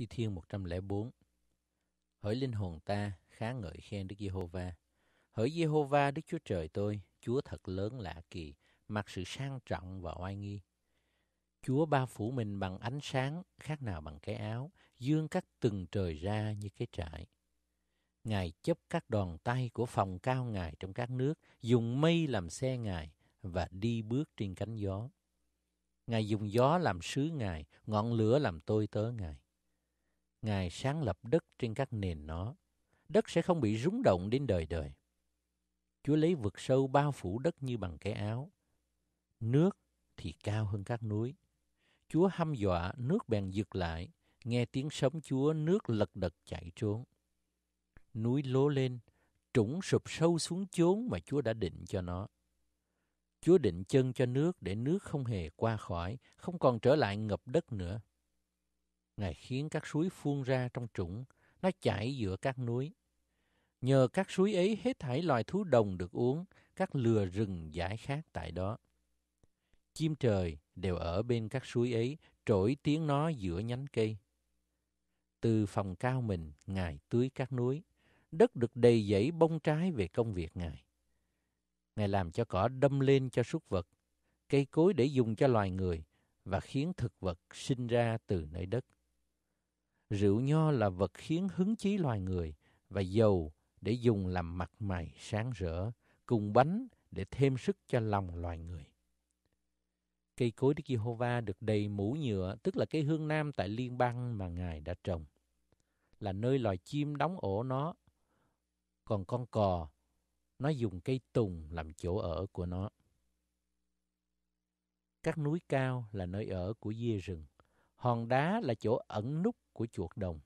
Thi Thiên 104 Hỡi linh hồn ta, khá ngợi khen Đức Giê-hô-va. Hỡi Giê-hô-va Đức Chúa Trời tôi, Chúa thật lớn lạ kỳ, mặc sự sang trọng và oai nghi. Chúa ba phủ mình bằng ánh sáng, khác nào bằng cái áo, dương các từng trời ra như cái trại. Ngài chấp các đòn tay của phòng cao Ngài trong các nước, dùng mây làm xe Ngài và đi bước trên cánh gió. Ngài dùng gió làm sứ Ngài, ngọn lửa làm tôi tớ Ngài. Ngài sáng lập đất trên các nền nó. Đất sẽ không bị rúng động đến đời đời. Chúa lấy vực sâu bao phủ đất như bằng cái áo. Nước thì cao hơn các núi. Chúa hăm dọa, nước bèn giựt lại. Nghe tiếng sấm Chúa, nước lật đật chạy trốn. Núi lố lên, trũng sụp sâu xuống chốn mà Chúa đã định cho nó. Chúa định chân cho nước để nước không hề qua khỏi, không còn trở lại ngập đất nữa. Ngài khiến các suối phun ra trong trũng, nó chảy giữa các núi. Nhờ các suối ấy hết thảy loài thú đồng được uống, các lừa rừng giải khát tại đó. Chim trời đều ở bên các suối ấy, trỗi tiếng nó giữa nhánh cây. Từ phòng cao mình, Ngài tưới các núi, đất được đầy dẫy bông trái về công việc Ngài. Ngài làm cho cỏ đâm lên cho súc vật, cây cối để dùng cho loài người và khiến thực vật sinh ra từ nơi đất rượu nho là vật khiến hứng chí loài người và dầu để dùng làm mặt mày sáng rỡ, cùng bánh để thêm sức cho lòng loài người. Cây cối Đức Giê-hô-va được đầy mũ nhựa, tức là cây hương nam tại liên bang mà Ngài đã trồng. Là nơi loài chim đóng ổ nó, còn con cò, nó dùng cây tùng làm chỗ ở của nó. Các núi cao là nơi ở của dê rừng Hòn đá là chỗ ẩn núp của chuột đồng.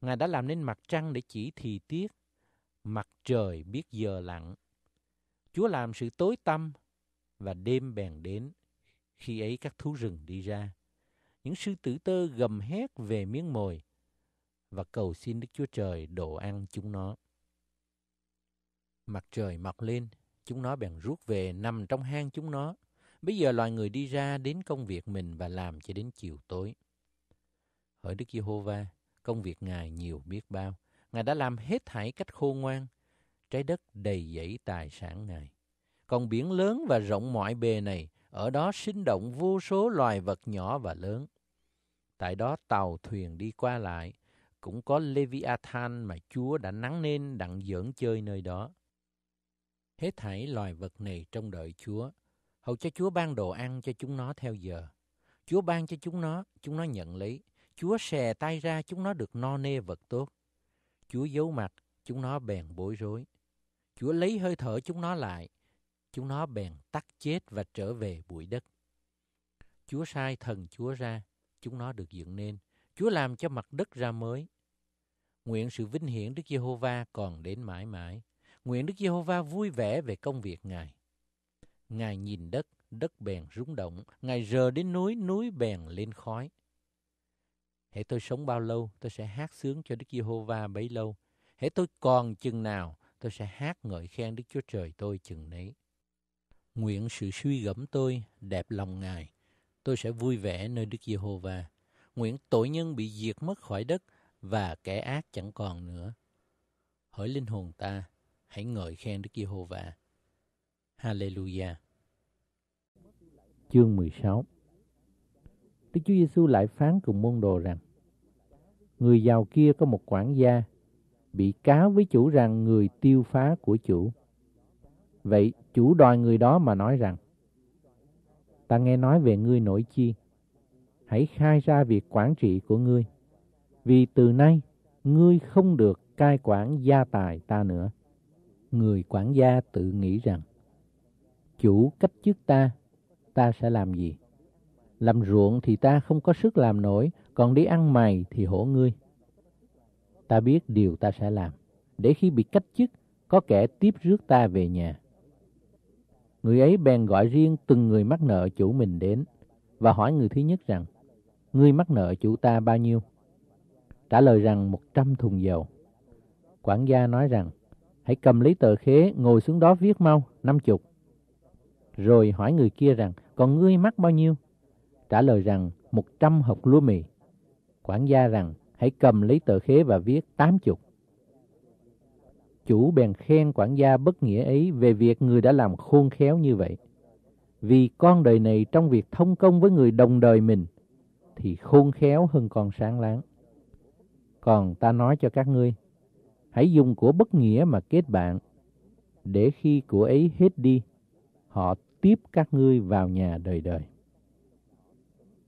Ngài đã làm nên mặt trăng để chỉ thì tiết, mặt trời biết giờ lặng. Chúa làm sự tối tăm và đêm bèn đến, khi ấy các thú rừng đi ra. Những sư tử tơ gầm hét về miếng mồi và cầu xin Đức Chúa Trời đổ ăn chúng nó. Mặt trời mọc lên, chúng nó bèn rút về nằm trong hang chúng nó. Bây giờ loài người đi ra đến công việc mình và làm cho đến chiều tối. Hỡi Đức Giê-hô-va, công việc Ngài nhiều biết bao. Ngài đã làm hết thảy cách khôn ngoan. Trái đất đầy dẫy tài sản Ngài. Còn biển lớn và rộng mọi bề này, ở đó sinh động vô số loài vật nhỏ và lớn. Tại đó tàu thuyền đi qua lại, cũng có Leviathan mà Chúa đã nắng nên đặng giỡn chơi nơi đó. Hết thảy loài vật này trong đợi Chúa, Hầu cho Chúa ban đồ ăn cho chúng nó theo giờ. Chúa ban cho chúng nó, chúng nó nhận lấy. Chúa xè tay ra, chúng nó được no nê vật tốt. Chúa giấu mặt, chúng nó bèn bối rối. Chúa lấy hơi thở chúng nó lại, chúng nó bèn tắt chết và trở về bụi đất. Chúa sai thần Chúa ra, chúng nó được dựng nên. Chúa làm cho mặt đất ra mới. Nguyện sự vinh hiển Đức Giê-hô-va còn đến mãi mãi. Nguyện Đức Giê-hô-va vui vẻ về công việc Ngài. Ngài nhìn đất, đất bèn rung động. Ngài rờ đến núi, núi bèn lên khói. Hễ tôi sống bao lâu, tôi sẽ hát sướng cho Đức Giê-hô-va bấy lâu. Hễ tôi còn chừng nào, tôi sẽ hát ngợi khen Đức Chúa Trời tôi chừng nấy. Nguyện sự suy gẫm tôi đẹp lòng Ngài, tôi sẽ vui vẻ nơi Đức Giê-hô-va. Nguyện tội nhân bị diệt mất khỏi đất và kẻ ác chẳng còn nữa. Hỡi linh hồn ta, hãy ngợi khen Đức Giê-hô-va. Hallelujah. Chương 16 Đức Chúa Giêsu lại phán cùng môn đồ rằng Người giàu kia có một quản gia bị cáo với chủ rằng người tiêu phá của chủ. Vậy chủ đòi người đó mà nói rằng Ta nghe nói về ngươi nổi chi Hãy khai ra việc quản trị của ngươi Vì từ nay ngươi không được cai quản gia tài ta nữa Người quản gia tự nghĩ rằng chủ cách chức ta, ta sẽ làm gì? Làm ruộng thì ta không có sức làm nổi, còn đi ăn mày thì hổ ngươi. Ta biết điều ta sẽ làm, để khi bị cách chức, có kẻ tiếp rước ta về nhà. Người ấy bèn gọi riêng từng người mắc nợ chủ mình đến và hỏi người thứ nhất rằng, ngươi mắc nợ chủ ta bao nhiêu? Trả lời rằng một trăm thùng dầu. Quản gia nói rằng, hãy cầm lấy tờ khế ngồi xuống đó viết mau, năm chục rồi hỏi người kia rằng, còn ngươi mắc bao nhiêu? Trả lời rằng, 100 hộp lúa mì. Quản gia rằng, hãy cầm lấy tờ khế và viết 80. Chủ bèn khen quản gia bất nghĩa ấy về việc người đã làm khôn khéo như vậy. Vì con đời này trong việc thông công với người đồng đời mình, thì khôn khéo hơn con sáng láng. Còn ta nói cho các ngươi, hãy dùng của bất nghĩa mà kết bạn, để khi của ấy hết đi, họ tiếp các ngươi vào nhà đời đời.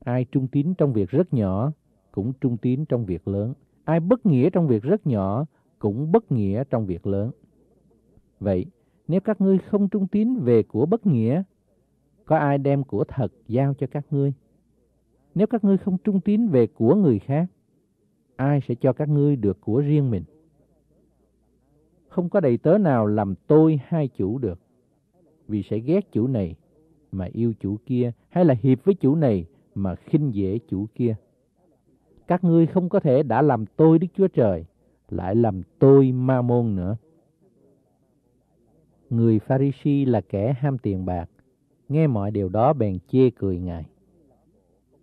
Ai trung tín trong việc rất nhỏ, cũng trung tín trong việc lớn. Ai bất nghĩa trong việc rất nhỏ, cũng bất nghĩa trong việc lớn. Vậy, nếu các ngươi không trung tín về của bất nghĩa, có ai đem của thật giao cho các ngươi? Nếu các ngươi không trung tín về của người khác, ai sẽ cho các ngươi được của riêng mình? Không có đầy tớ nào làm tôi hai chủ được vì sẽ ghét chủ này mà yêu chủ kia hay là hiệp với chủ này mà khinh dễ chủ kia. Các ngươi không có thể đã làm tôi Đức Chúa Trời, lại làm tôi ma môn nữa. Người Pharisee là kẻ ham tiền bạc, nghe mọi điều đó bèn chê cười Ngài.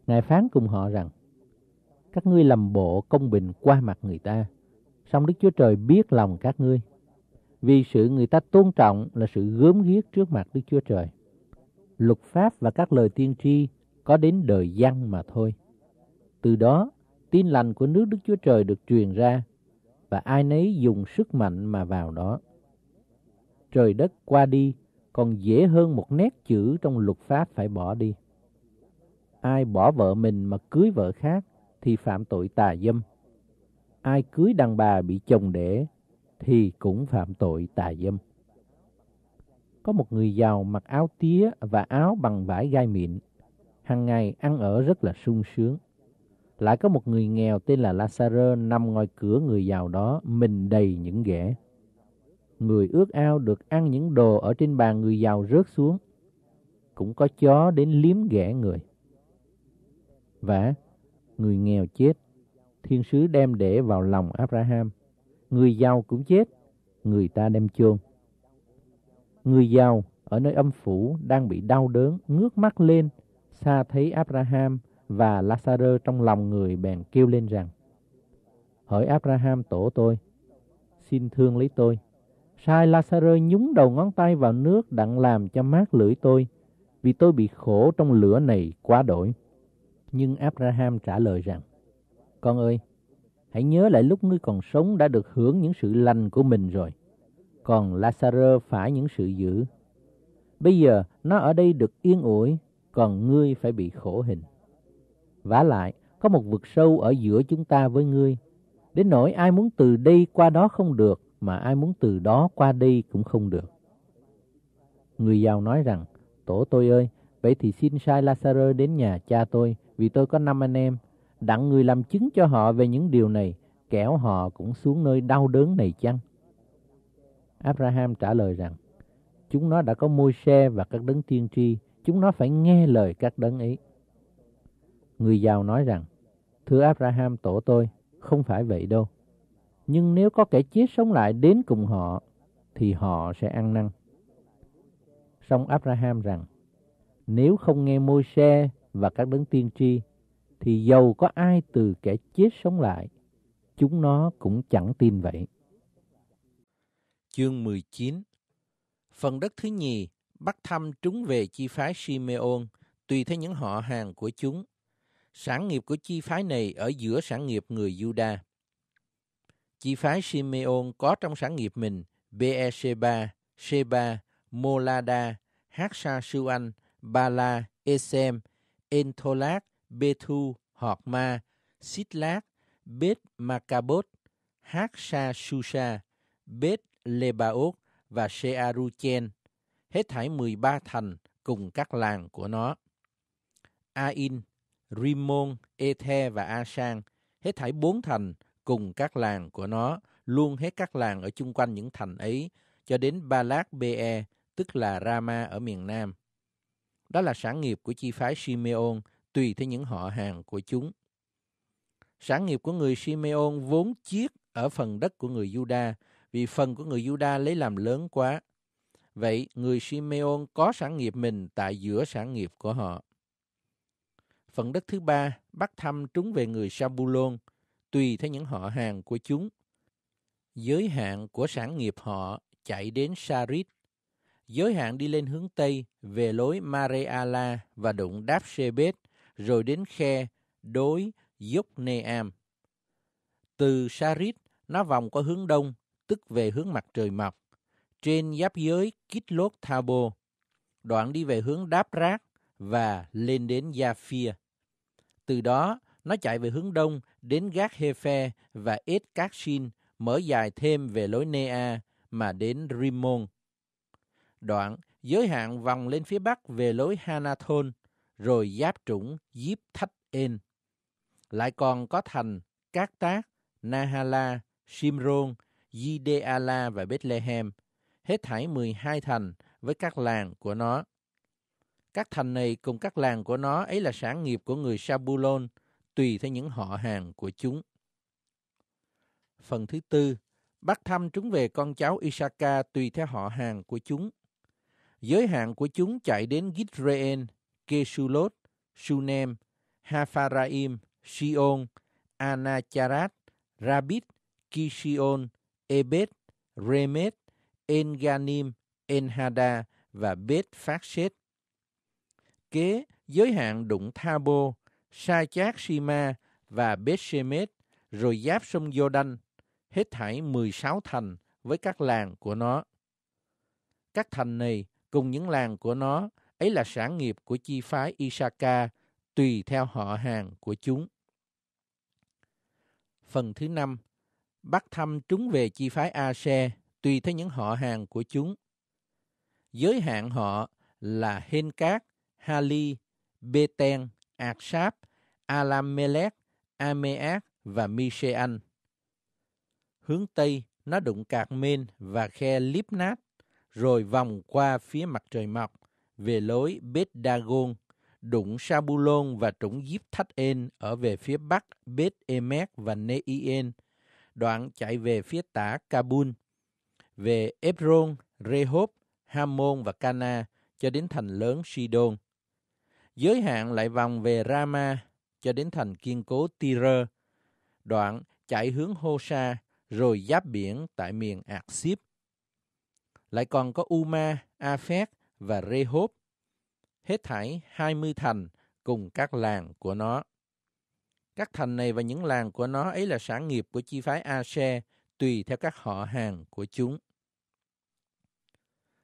Ngài phán cùng họ rằng, các ngươi làm bộ công bình qua mặt người ta, song Đức Chúa Trời biết lòng các ngươi. Vì sự người ta tôn trọng là sự gớm ghiếc trước mặt Đức Chúa Trời. Luật pháp và các lời tiên tri có đến đời dân mà thôi. Từ đó, tin lành của nước Đức Chúa Trời được truyền ra và ai nấy dùng sức mạnh mà vào đó. Trời đất qua đi còn dễ hơn một nét chữ trong luật pháp phải bỏ đi. Ai bỏ vợ mình mà cưới vợ khác thì phạm tội tà dâm. Ai cưới đàn bà bị chồng đẻ thì cũng phạm tội tà dâm. Có một người giàu mặc áo tía và áo bằng vải gai mịn, hàng ngày ăn ở rất là sung sướng. Lại có một người nghèo tên là Lazaro nằm ngoài cửa người giàu đó, mình đầy những ghẻ. Người ước ao được ăn những đồ ở trên bàn người giàu rớt xuống, cũng có chó đến liếm ghẻ người. Và người nghèo chết, thiên sứ đem để vào lòng Abraham Người giàu cũng chết, người ta đem chôn. Người giàu ở nơi âm phủ đang bị đau đớn, ngước mắt lên, xa thấy Abraham và Lazarus trong lòng người bèn kêu lên rằng, Hỡi Abraham tổ tôi, xin thương lấy tôi. Sai Lazarus nhúng đầu ngón tay vào nước đặng làm cho mát lưỡi tôi, vì tôi bị khổ trong lửa này quá đổi. Nhưng Abraham trả lời rằng, Con ơi, Hãy nhớ lại lúc ngươi còn sống đã được hưởng những sự lành của mình rồi. Còn Lazaro phải những sự dữ. Bây giờ nó ở đây được yên ủi, còn ngươi phải bị khổ hình. vả lại, có một vực sâu ở giữa chúng ta với ngươi. Đến nỗi ai muốn từ đây qua đó không được, mà ai muốn từ đó qua đây cũng không được. Người giàu nói rằng, Tổ tôi ơi, vậy thì xin sai Lazaro đến nhà cha tôi, vì tôi có năm anh em, đặng người làm chứng cho họ về những điều này, kẻo họ cũng xuống nơi đau đớn này chăng? Abraham trả lời rằng, chúng nó đã có môi xe và các đấng tiên tri, chúng nó phải nghe lời các đấng ấy. Người giàu nói rằng, thưa Abraham tổ tôi, không phải vậy đâu. Nhưng nếu có kẻ chết sống lại đến cùng họ, thì họ sẽ ăn năn. Song Abraham rằng, nếu không nghe môi xe và các đấng tiên tri, thì dầu có ai từ kẻ chết sống lại, chúng nó cũng chẳng tin vậy. Chương 19 Phần đất thứ nhì, bắt thăm trúng về chi phái Simeon, tùy theo những họ hàng của chúng. Sản nghiệp của chi phái này ở giữa sản nghiệp người Juda. Chi phái Simeon có trong sản nghiệp mình BEC3, C3, Molada, Haksasuan, Bala, Esem, Entolac, Bethu, Họt Ma, Xít Lát, Bết Macabot, Hát Sa Susa, Bết Lebaot và Shearuchen, hết thảy 13 thành cùng các làng của nó. Ain, Rimon, Ethe và Asan, hết thảy bốn thành cùng các làng của nó, luôn hết các làng ở chung quanh những thành ấy, cho đến Balak Be, tức là Rama ở miền Nam. Đó là sản nghiệp của chi phái Simeon tùy theo những họ hàng của chúng. Sản nghiệp của người Simeon vốn chiết ở phần đất của người Juda, vì phần của người Juda lấy làm lớn quá. Vậy người Simeon có sản nghiệp mình tại giữa sản nghiệp của họ. Phần đất thứ ba bắt thăm trúng về người Sabulon, tùy theo những họ hàng của chúng. Giới hạn của sản nghiệp họ chạy đến Sarit. Giới hạn đi lên hướng Tây về lối Mareala và đụng Đáp Shebet rồi đến khe đối dốc Yokneam. Từ Sarit, nó vòng qua hướng đông, tức về hướng mặt trời mọc, trên giáp giới Kitlot Thabo, đoạn đi về hướng Đáp Rác và lên đến Gia Phia. Từ đó, nó chạy về hướng đông đến gác Hefe và Ed Kakshin, mở dài thêm về lối Nea mà đến Rimon. Đoạn giới hạn vòng lên phía bắc về lối Hanathon rồi giáp trũng Diếp Thách En. Lại còn có thành Cát Tác, Nahala, Simron, Gideala và Bethlehem, hết thảy 12 thành với các làng của nó. Các thành này cùng các làng của nó ấy là sản nghiệp của người Sabulon, tùy theo những họ hàng của chúng. Phần thứ tư, bắt thăm chúng về con cháu Isaka tùy theo họ hàng của chúng. Giới hạn của chúng chạy đến Gizrael, Kesulot, Sunem, Hafaraim, Shion, Anacharat, Rabit, Kishion, Ebed, Remet, Enganim, Enhada và Bết Phát Sết. Kế giới hạn đụng Thabo, Bô, Sa Sima và Bết Shemet, rồi giáp sông Giô Đanh, hết thảy 16 thành với các làng của nó. Các thành này cùng những làng của nó Ấy là sản nghiệp của chi phái Isaka, tùy theo họ hàng của chúng. Phần thứ năm, bắt thăm chúng về chi phái Ase, tùy theo những họ hàng của chúng. Giới hạn họ là Hên Cát, Hali, Beten, Aksap, Alamelech, Ameac và Mishean. Hướng Tây, nó đụng cạc Mên và khe Lipnat, rồi vòng qua phía mặt trời mọc về lối Bết Đa Gôn, đụng Sabulon và trũng Diếp Thách En ở về phía bắc Bết Emek và En, đoạn chạy về phía tả Kabul, về Ebron, Rehob, Hamon và Cana cho đến thành lớn Sidon. Giới hạn lại vòng về Rama cho đến thành kiên cố Tyre, đoạn chạy hướng Hosa rồi giáp biển tại miền Ạc Lại còn có Uma, Afet, và Rehob, hết thảy 20 thành cùng các làng của nó. Các thành này và những làng của nó ấy là sản nghiệp của chi phái Asher tùy theo các họ hàng của chúng.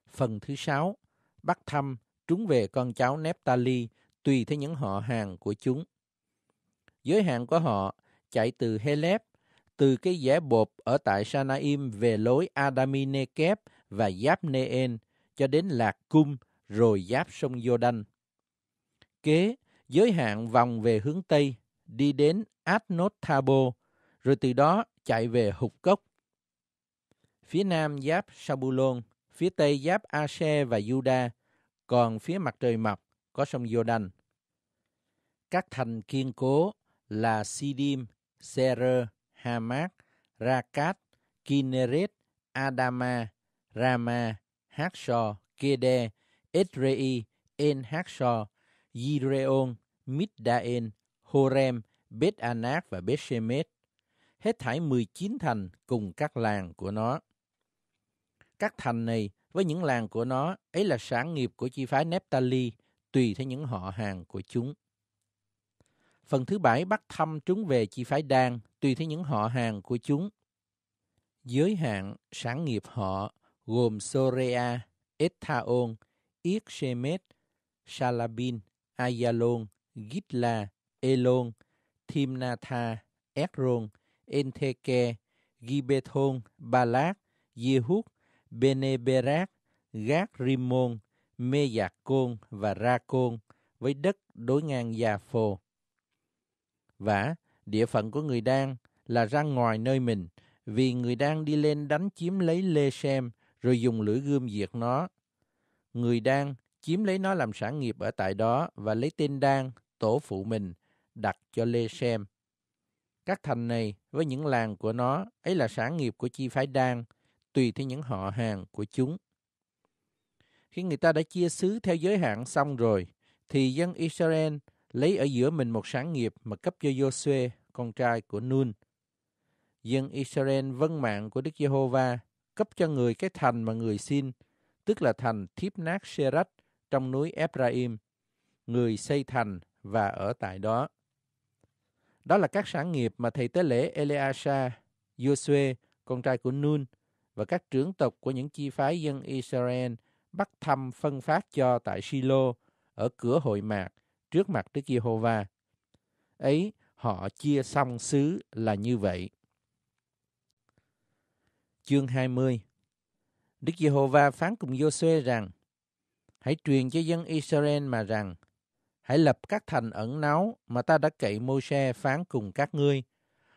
Phần thứ sáu, bắt thăm, trúng về con cháu Nephtali tùy theo những họ hàng của chúng. Giới hạn của họ chạy từ Helep, từ cái dẻ bột ở tại Sanaim về lối Adaminekep và Giáp Neen cho đến Lạc Cung rồi giáp sông Giô-đanh. Kế, giới hạn vòng về hướng Tây, đi đến Atnot Thabo, rồi từ đó chạy về Hục Cốc. Phía Nam giáp Sabulon, phía Tây giáp Ase và Juda, còn phía mặt trời mọc có sông Giô-đanh. Các thành kiên cố là Sidim, Serer, Hamat, Rakat, Kinneret, Adama, Rama, Haksho, Kede, Edrei, En Haksho, Yireon, Middaen, Horem, Bet Anak và Bet Shemet. Hết thảy 19 thành cùng các làng của nó. Các thành này với những làng của nó ấy là sản nghiệp của chi phái Neptali tùy theo những họ hàng của chúng. Phần thứ bảy bắt thăm chúng về chi phái Đan tùy theo những họ hàng của chúng. Giới hạn sản nghiệp họ gồm Sorea, Ethaon, Ikshemet, Shalabin, Ayalon, Gitla, Elon, Thimnatha, Ekron, Enteke, Gibethon, Balak, Yehuk, Beneberak, Gác Rimon, Mê Giạc Côn và Ra Côn với đất đối ngang Gia Phô. Và địa phận của người Đan là ra ngoài nơi mình, vì người Đan đi lên đánh chiếm lấy Lê Xem rồi dùng lưỡi gươm diệt nó. Người Đan chiếm lấy nó làm sản nghiệp ở tại đó và lấy tên Đan, tổ phụ mình, đặt cho Lê Xem. Các thành này với những làng của nó ấy là sản nghiệp của chi phái Đan, tùy theo những họ hàng của chúng. Khi người ta đã chia xứ theo giới hạn xong rồi, thì dân Israel lấy ở giữa mình một sản nghiệp mà cấp cho Josue con trai của Nun. Dân Israel vâng mạng của Đức Giê-hô-va cấp cho người cái thành mà người xin, tức là thành Thiếp Nát Sherat trong núi Ephraim. Người xây thành và ở tại đó. Đó là các sản nghiệp mà thầy tế lễ Eleasa, Yosue, con trai của Nun, và các trưởng tộc của những chi phái dân Israel bắt thăm phân phát cho tại Silo ở cửa hội mạc trước mặt Đức Giê-hô-va. Ấy, họ chia xong xứ là như vậy. Chương 20 Đức Giê-hô-va phán cùng Giô-suê rằng Hãy truyền cho dân Israel mà rằng Hãy lập các thành ẩn náu mà ta đã cậy Mô-xe phán cùng các ngươi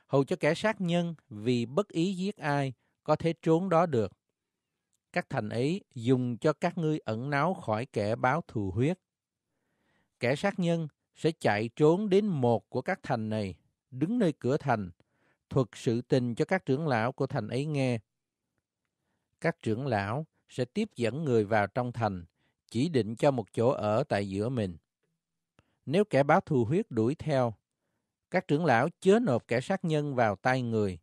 hầu cho kẻ sát nhân vì bất ý giết ai có thể trốn đó được. Các thành ấy dùng cho các ngươi ẩn náu khỏi kẻ báo thù huyết. Kẻ sát nhân sẽ chạy trốn đến một của các thành này, đứng nơi cửa thành, thuật sự tình cho các trưởng lão của thành ấy nghe, các trưởng lão sẽ tiếp dẫn người vào trong thành, chỉ định cho một chỗ ở tại giữa mình. Nếu kẻ báo thù huyết đuổi theo, các trưởng lão chớ nộp kẻ sát nhân vào tay người,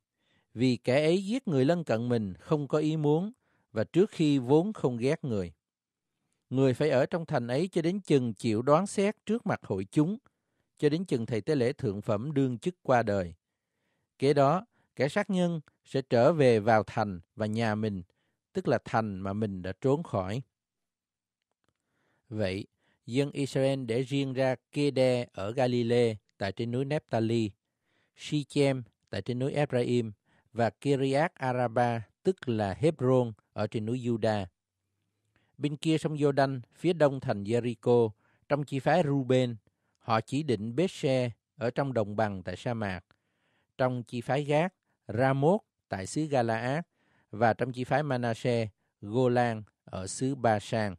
vì kẻ ấy giết người lân cận mình không có ý muốn và trước khi vốn không ghét người. Người phải ở trong thành ấy cho đến chừng chịu đoán xét trước mặt hội chúng, cho đến chừng thầy tế lễ thượng phẩm đương chức qua đời. Kế đó, kẻ sát nhân sẽ trở về vào thành và nhà mình tức là thành mà mình đã trốn khỏi. Vậy, dân Israel để riêng ra Kede ở Galilee tại trên núi Nephtali, Shechem tại trên núi Ephraim và Kiriath Araba tức là Hebron ở trên núi Juda. Bên kia sông Jordan, phía đông thành Jericho, trong chi phái Ruben, họ chỉ định Bethshe ở trong đồng bằng tại sa mạc. Trong chi phái Gác, Ramoth tại xứ Galaad và trong chi phái Manasseh, Golan ở xứ Ba Sang.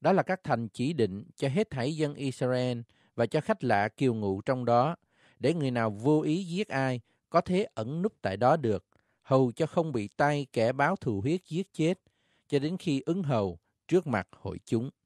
Đó là các thành chỉ định cho hết thảy dân Israel và cho khách lạ kiều ngụ trong đó, để người nào vô ý giết ai có thể ẩn núp tại đó được, hầu cho không bị tay kẻ báo thù huyết giết chết, cho đến khi ứng hầu trước mặt hội chúng.